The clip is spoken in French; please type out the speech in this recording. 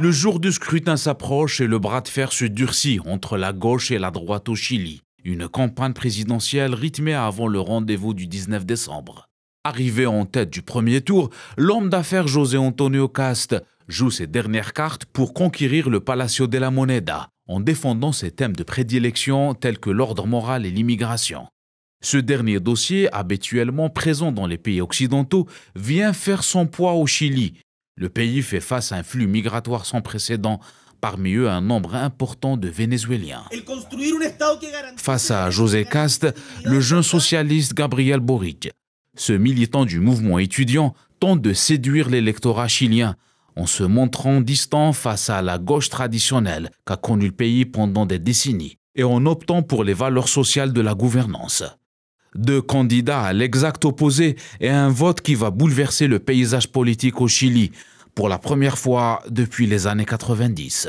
Le jour du scrutin s'approche et le bras de fer se durcit entre la gauche et la droite au Chili. Une campagne présidentielle rythmée avant le rendez-vous du 19 décembre. Arrivé en tête du premier tour, l'homme d'affaires José Antonio Cast joue ses dernières cartes pour conquérir le Palacio de la Moneda en défendant ses thèmes de prédilection tels que l'ordre moral et l'immigration. Ce dernier dossier, habituellement présent dans les pays occidentaux, vient faire son poids au Chili, le pays fait face à un flux migratoire sans précédent, parmi eux un nombre important de Vénézuéliens. Face à José Cast, le jeune socialiste Gabriel Boric, ce militant du mouvement étudiant, tente de séduire l'électorat chilien en se montrant distant face à la gauche traditionnelle qu'a connue le pays pendant des décennies et en optant pour les valeurs sociales de la gouvernance. Deux candidats à l'exact opposé et un vote qui va bouleverser le paysage politique au Chili pour la première fois depuis les années 90.